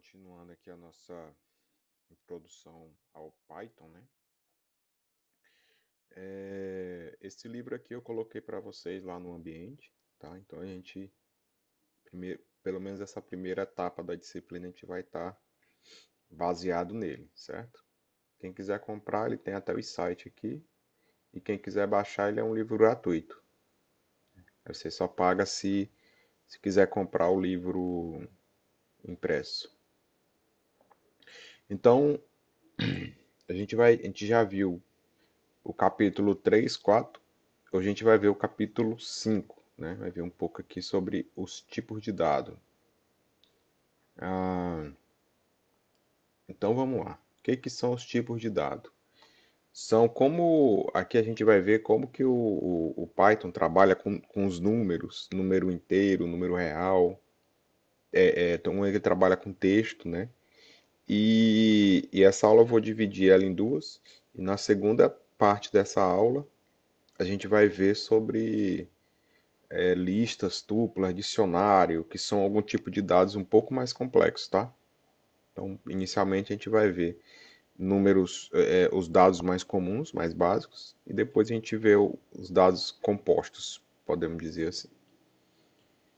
continuando aqui a nossa introdução ao Python, né? É, esse livro aqui eu coloquei para vocês lá no ambiente, tá? Então a gente, primeiro, pelo menos essa primeira etapa da disciplina, a gente vai estar tá baseado nele, certo? Quem quiser comprar, ele tem até o site aqui. E quem quiser baixar, ele é um livro gratuito. Você só paga se, se quiser comprar o livro impresso. Então, a gente vai, a gente já viu o capítulo 3, 4, hoje a gente vai ver o capítulo 5, né? Vai ver um pouco aqui sobre os tipos de dado. Ah, então vamos lá. O que, que são os tipos de dado? São como. Aqui a gente vai ver como que o, o, o Python trabalha com, com os números, número inteiro, número real. É, é, então ele trabalha com texto, né? E, e essa aula eu vou dividir ela em duas. E na segunda parte dessa aula, a gente vai ver sobre é, listas, tuplas, dicionário, que são algum tipo de dados um pouco mais complexos, tá? Então, inicialmente a gente vai ver números, é, é os dados mais comuns, mais básicos, e depois a gente vê os dados compostos, podemos dizer assim.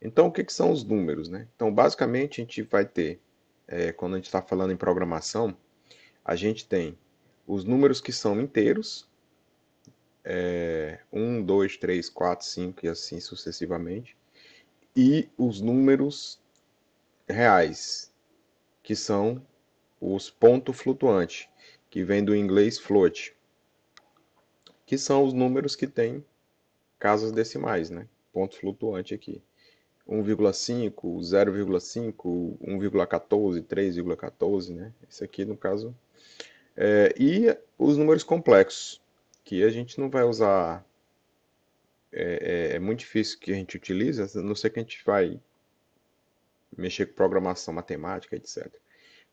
Então, o que, que são os números, né? Então, basicamente a gente vai ter é, quando a gente está falando em programação, a gente tem os números que são inteiros, 1, 2, 3, 4, 5 e assim sucessivamente, e os números reais, que são os ponto flutuante, que vem do inglês float, que são os números que têm casas decimais, né? Ponto flutuante aqui. 1,5, 0,5, 1,14, 3,14, né? Esse aqui, no caso. É, e os números complexos, que a gente não vai usar. É, é, é muito difícil que a gente utilize, a não ser que a gente vai mexer com programação matemática, etc.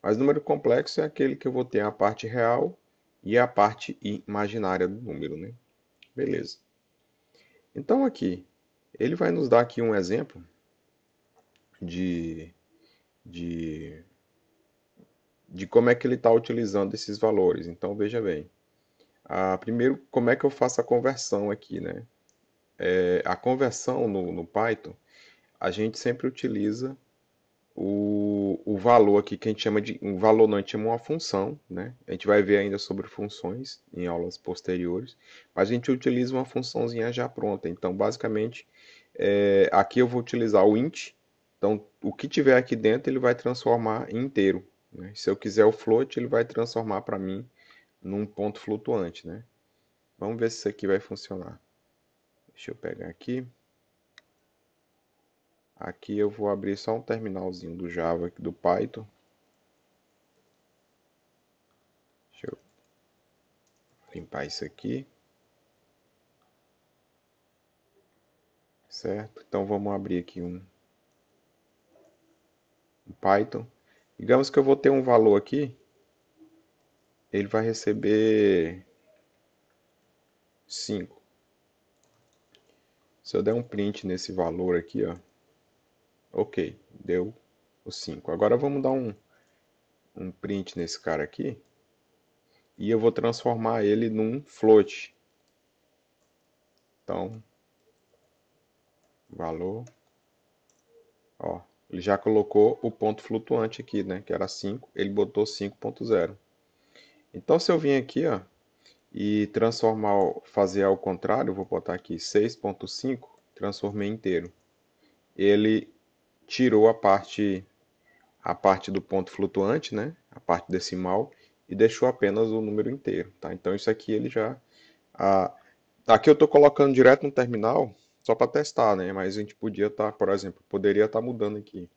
Mas número complexo é aquele que eu vou ter a parte real e a parte imaginária do número, né? Beleza. Então aqui, ele vai nos dar aqui um exemplo de, de, de como é que ele está utilizando esses valores. Então, veja bem. Ah, primeiro, como é que eu faço a conversão aqui, né? É, a conversão no, no Python, a gente sempre utiliza o, o valor aqui que a gente chama de um valor não, a gente chama uma função, né? A gente vai ver ainda sobre funções em aulas posteriores, mas a gente utiliza uma funçãozinha já pronta. Então, basicamente, é, aqui eu vou utilizar o int então, o que tiver aqui dentro, ele vai transformar em inteiro. Né? Se eu quiser o float, ele vai transformar para mim num ponto flutuante. Né? Vamos ver se isso aqui vai funcionar. Deixa eu pegar aqui. Aqui eu vou abrir só um terminalzinho do Java, do Python. Deixa eu limpar isso aqui. Certo? Então vamos abrir aqui um Python. Digamos que eu vou ter um valor aqui, ele vai receber 5. Se eu der um print nesse valor aqui, ó, ok, deu o 5. Agora vamos dar um, um print nesse cara aqui e eu vou transformar ele num float. Então, valor, ó, ele já colocou o ponto flutuante aqui, né? Que era 5, ele botou 5.0. Então, se eu vim aqui, ó, e transformar, fazer ao contrário, vou botar aqui 6.5, transformei inteiro. Ele tirou a parte a parte do ponto flutuante, né? A parte decimal e deixou apenas o número inteiro, tá? Então isso aqui ele já a, ah, aqui eu estou colocando direto no terminal só para testar, né? Mas a gente podia estar, tá, por exemplo, poderia estar tá mudando aqui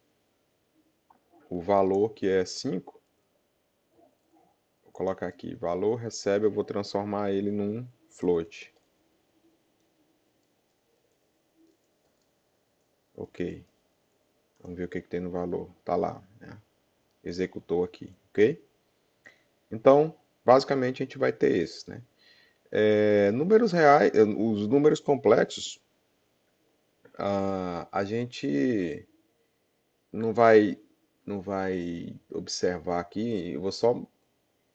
o valor que é 5. Vou colocar aqui, valor recebe, eu vou transformar ele num float. Ok. Vamos ver o que, que tem no valor. Tá lá, né? Executou aqui, ok? Então, basicamente a gente vai ter esses, né? É, números reais, é, os números complexos, ah, a gente não vai não vai observar aqui, eu vou só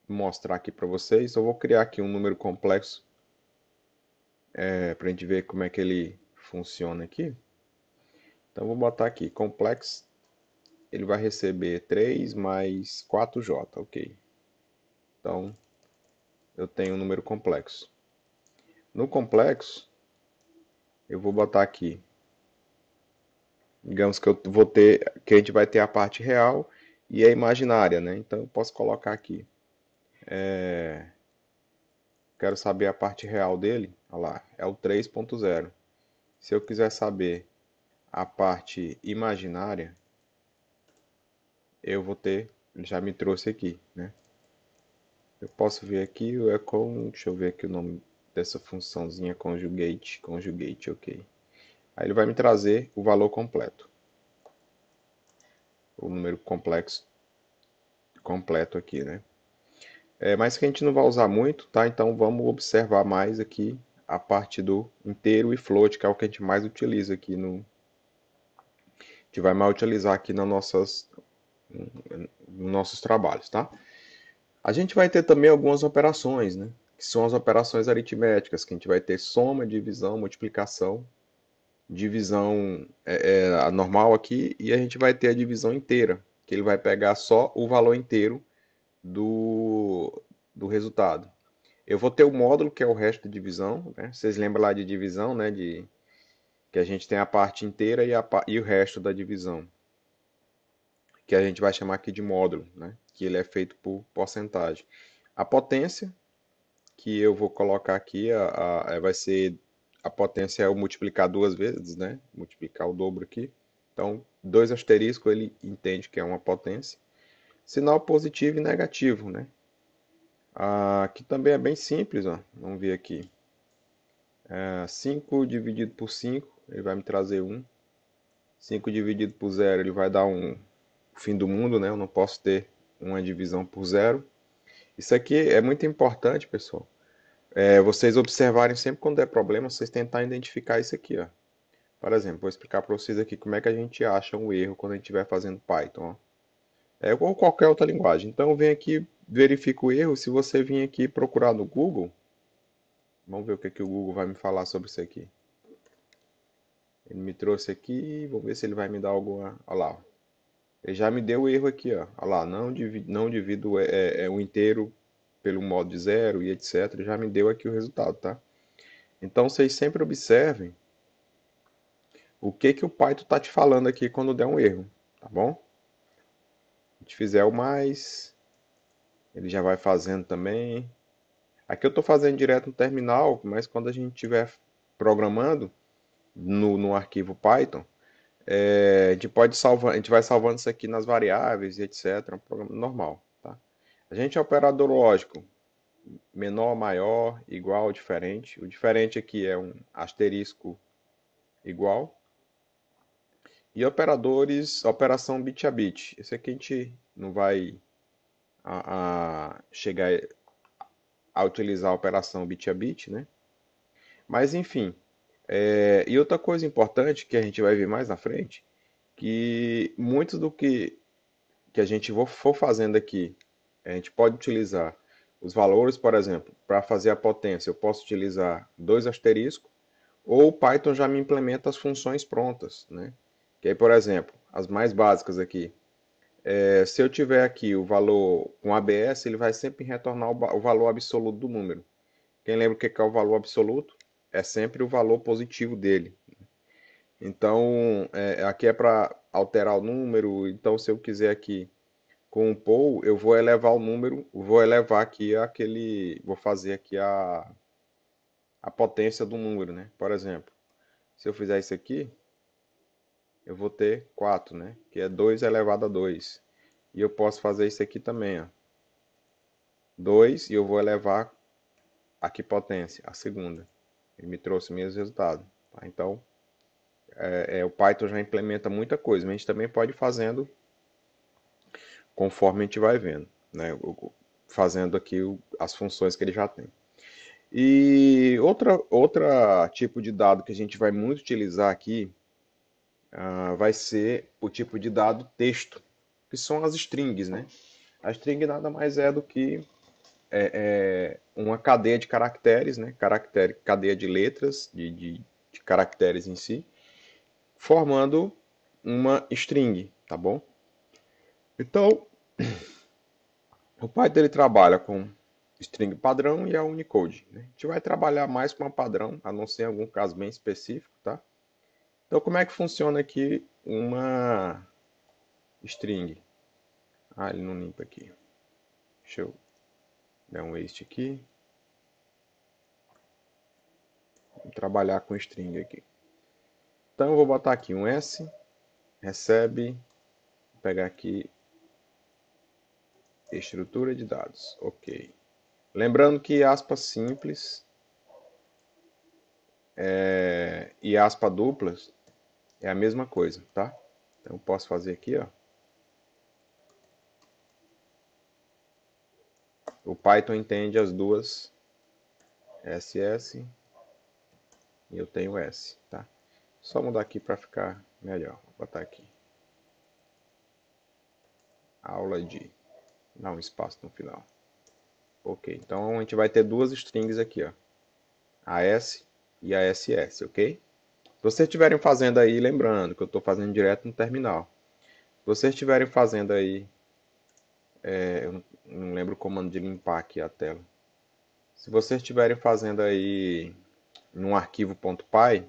mostrar aqui para vocês. Eu vou criar aqui um número complexo é, para a gente ver como é que ele funciona aqui. Então vou botar aqui complexo, ele vai receber 3 mais 4j, ok. Então eu tenho um número complexo. No complexo, eu vou botar aqui digamos que eu vou ter, que a gente vai ter a parte real e a imaginária, né? Então eu posso colocar aqui. É... Quero saber a parte real dele, olha lá, é o 3.0. Se eu quiser saber a parte imaginária, eu vou ter, ele já me trouxe aqui, né? Eu posso ver aqui o é com, deixa eu ver aqui o nome dessa funçãozinha conjugate, conjugate, ok. Aí ele vai me trazer o valor completo. O número complexo completo aqui, né? É, mas que a gente não vai usar muito, tá? Então vamos observar mais aqui a parte do inteiro e float, que é o que a gente mais utiliza aqui no... A gente vai mais utilizar aqui nas nossas... nos nossos trabalhos, tá? A gente vai ter também algumas operações, né? Que são as operações aritméticas, que a gente vai ter soma, divisão, multiplicação divisão é, é, normal aqui e a gente vai ter a divisão inteira, que ele vai pegar só o valor inteiro do, do resultado. Eu vou ter o módulo, que é o resto da divisão. Né? Vocês lembram lá de divisão, né? De, que a gente tem a parte inteira e, a, e o resto da divisão. Que a gente vai chamar aqui de módulo, né? Que ele é feito por porcentagem. A potência, que eu vou colocar aqui, a, a vai ser a potência é eu multiplicar duas vezes, né? Multiplicar o dobro aqui. Então, 2 asterisco ele entende que é uma potência. Sinal positivo e negativo, né? Ah, aqui também é bem simples, ó. Vamos ver aqui. É, 5 dividido por 5, ele vai me trazer 1. 5 dividido por 0, ele vai dar um fim do mundo, né? Eu não posso ter uma divisão por zero. Isso aqui é muito importante, pessoal. É, vocês observarem sempre quando der problema, vocês tentar identificar isso aqui, ó. Por exemplo, vou explicar para vocês aqui como é que a gente acha um erro quando a gente estiver fazendo Python, ó. É, ou qualquer outra linguagem. Então, vem aqui, verifico o erro. Se você vir aqui procurar no Google, vamos ver o que, é que o Google vai me falar sobre isso aqui. Ele me trouxe aqui, vamos ver se ele vai me dar alguma... Olha lá, ele já me deu o erro aqui, ó. Olha lá, não, divido não divido é, é, é o inteiro pelo modo de zero e etc., já me deu aqui o resultado, tá? Então, vocês sempre observem o que, que o Python está te falando aqui quando der um erro, tá bom? A gente fizer o mais, ele já vai fazendo também. Aqui eu estou fazendo direto no terminal, mas quando a gente estiver programando no, no arquivo Python, é, a gente pode salvar, a gente vai salvando isso aqui nas variáveis e etc. É um programa normal. A gente é operador lógico, menor, maior, igual, diferente. O diferente aqui é um asterisco igual. E operadores, operação bit a bit. Esse aqui a gente não vai a, a chegar a utilizar a operação bit a bit, né? Mas enfim. É, e outra coisa importante que a gente vai ver mais na frente, que muito do que, que a gente for fazendo aqui a gente pode utilizar os valores, por exemplo, para fazer a potência, eu posso utilizar dois asterisco, ou o Python já me implementa as funções prontas, né? Que aí, por exemplo, as mais básicas aqui. É, se eu tiver aqui o valor com ABS, ele vai sempre retornar o, o valor absoluto do número. Quem lembra o que é o valor absoluto? É sempre o valor positivo dele. Então, é, aqui é para alterar o número. Então, se eu quiser aqui com o Paul, eu vou elevar o número, vou elevar aqui aquele, vou fazer aqui a, a potência do número, né? Por exemplo, se eu fizer isso aqui, eu vou ter 4, né? Que é 2 elevado a 2. E eu posso fazer isso aqui também, ó. 2 e eu vou elevar a que potência? A segunda. Ele me trouxe o mesmo resultado. Tá? Então, é, é, o Python já implementa muita coisa, mas a gente também pode ir fazendo conforme a gente vai vendo, né? fazendo aqui as funções que ele já tem. E outra, outra tipo de dado que a gente vai muito utilizar aqui uh, vai ser o tipo de dado texto, que são as strings, né? A string nada mais é do que é, é uma cadeia de caracteres, né? Caractere, cadeia de letras, de, de, de caracteres em si, formando uma string, tá bom? Então, o Python ele trabalha com string padrão e a é Unicode. Né? A gente vai trabalhar mais com a padrão, a não ser em algum caso bem específico, tá? Então, como é que funciona aqui uma string? Ah, ele não limpa aqui. Deixa eu dar um waste aqui. Vou trabalhar com string aqui. Então, eu vou botar aqui um S, recebe, vou pegar aqui Estrutura de dados, ok. Lembrando que aspa simples é, e aspa duplas é a mesma coisa, tá? Então, posso fazer aqui, ó. O Python entende as duas SS e eu tenho S, tá? Só mudar aqui para ficar melhor. Vou botar aqui. Aula de Dá um espaço no final. Ok, então a gente vai ter duas strings aqui, ó. A S e a SS, ok? Se vocês estiverem fazendo aí, lembrando que eu estou fazendo direto no terminal. Se vocês estiverem fazendo aí... É, eu não, lembro o comando de limpar aqui a tela. Se vocês estiverem fazendo aí num arquivo.py,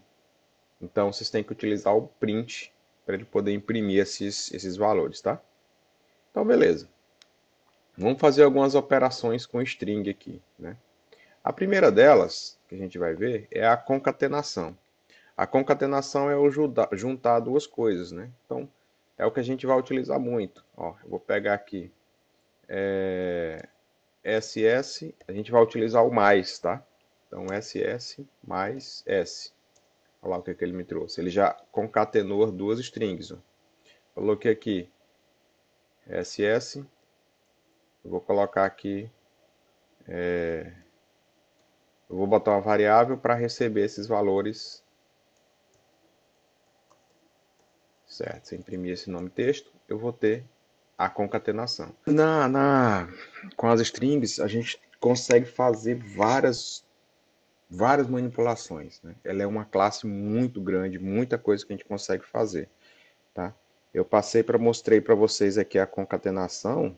então vocês têm que utilizar o print para ele poder imprimir esses, esses valores, tá? Então beleza. Vamos fazer algumas operações com string aqui, né? A primeira delas, que a gente vai ver, é a concatenação. A concatenação é o juntar duas coisas, né? Então, é o que a gente vai utilizar muito. Ó, eu vou pegar aqui é, SS, a gente vai utilizar o mais, tá? Então, SS mais S. Olha lá o que, que ele me trouxe. Ele já concatenou duas strings. Ó. Coloquei aqui SS eu vou colocar aqui, é, eu vou botar uma variável para receber esses valores. Certo, se eu imprimir esse nome texto, eu vou ter a concatenação. Na, na, com as strings, a gente consegue fazer várias, várias manipulações. Né? Ela é uma classe muito grande, muita coisa que a gente consegue fazer. Tá? Eu passei para mostrei para vocês aqui a concatenação,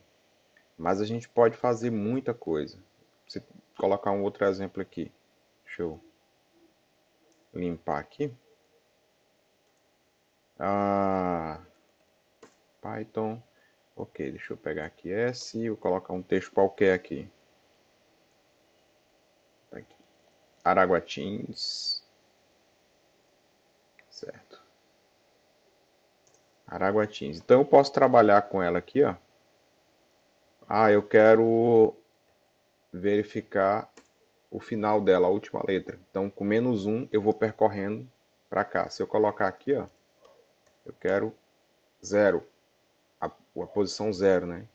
mas a gente pode fazer muita coisa. Se colocar um outro exemplo aqui. Deixa eu limpar aqui. Ah, Python. Ok, deixa eu pegar aqui S e vou colocar um texto qualquer aqui. Tá aqui. Araguatins. Certo. Araguatins. Então eu posso trabalhar com ela aqui, ó. Ah, eu quero verificar o final dela, a última letra. Então, com menos um, eu vou percorrendo para cá. Se eu colocar aqui, ó, eu quero zero, a, a posição zero, né?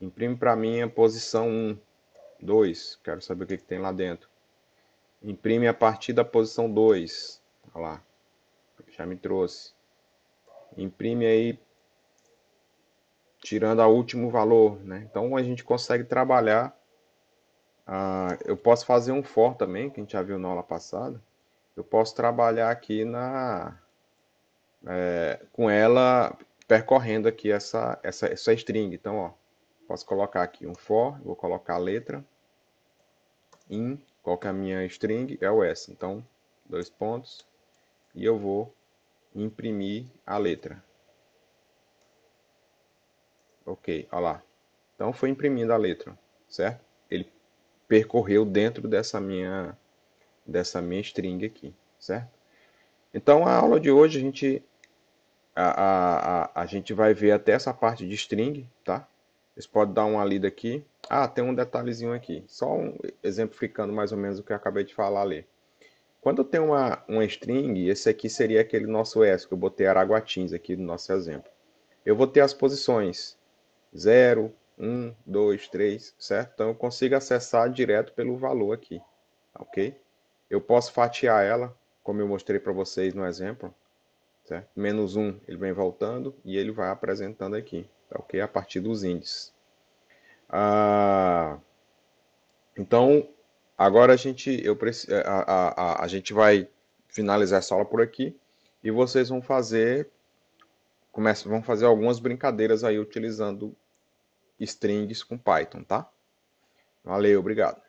Imprime para mim a posição 1, 2, quero saber o que, que tem lá dentro. Imprime a partir da posição 2, olha lá, já me trouxe. Imprime aí tirando o último valor, né? Então a gente consegue trabalhar. Ah, eu posso fazer um for também, que a gente já viu na aula passada. Eu posso trabalhar aqui na é, com ela percorrendo aqui essa, essa essa string. Então, ó, posso colocar aqui um for, vou colocar a letra in, qual que é a minha string é o s. Então, dois pontos e eu vou imprimir a letra. Ok, olha lá. Então foi imprimindo a letra, certo? Ele percorreu dentro dessa minha dessa minha string aqui, certo? Então a aula de hoje a gente a, a, a, a gente vai ver até essa parte de string, tá? Vocês podem dar uma lida aqui. Ah, tem um detalhezinho aqui. Só um, exemplificando mais ou menos o que eu acabei de falar ali. Quando eu tenho uma, uma string, esse aqui seria aquele nosso S, que eu botei Araguatins aqui no nosso exemplo. Eu vou ter as posições. 0, 1, 2, 3, certo? Então eu consigo acessar direto pelo valor aqui, ok? Eu posso fatiar ela, como eu mostrei para vocês no exemplo, certo? Menos 1 ele vem voltando e ele vai apresentando aqui, tá ok? A partir dos índices. Ah, então, agora a gente, eu, a, a, a gente vai finalizar essa aula por aqui e vocês vão fazer começa vão fazer algumas brincadeiras aí utilizando strings com Python, tá? Valeu, obrigado.